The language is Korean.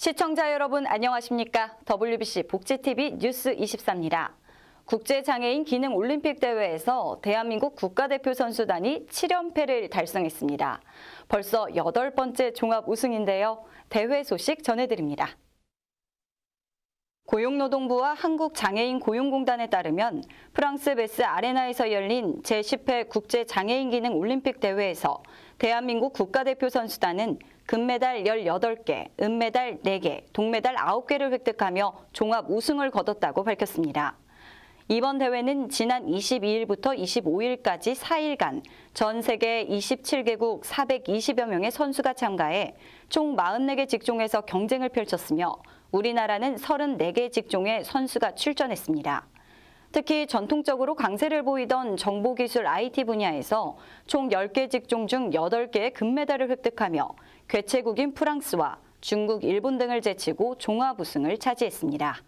시청자 여러분 안녕하십니까? WBC 복지TV 뉴스 24입니다. 국제장애인 기능 올림픽 대회에서 대한민국 국가대표 선수단이 7연패를 달성했습니다. 벌써 여 번째 종합 우승인데요. 대회 소식 전해드립니다. 고용노동부와 한국장애인 고용공단에 따르면 프랑스 베스 아레나에서 열린 제10회 국제장애인기능 올림픽 대회에서 대한민국 국가대표 선수단은 금메달 18개, 은메달 4개, 동메달 9개를 획득하며 종합 우승을 거뒀다고 밝혔습니다. 이번 대회는 지난 22일부터 25일까지 4일간 전 세계 27개국 420여 명의 선수가 참가해 총 44개 직종에서 경쟁을 펼쳤으며 우리나라는 34개 직종의 선수가 출전했습니다. 특히 전통적으로 강세를 보이던 정보기술 IT 분야에서 총 10개 직종 중 8개의 금메달을 획득하며 개최국인 프랑스와 중국, 일본 등을 제치고 종합 우승을 차지했습니다.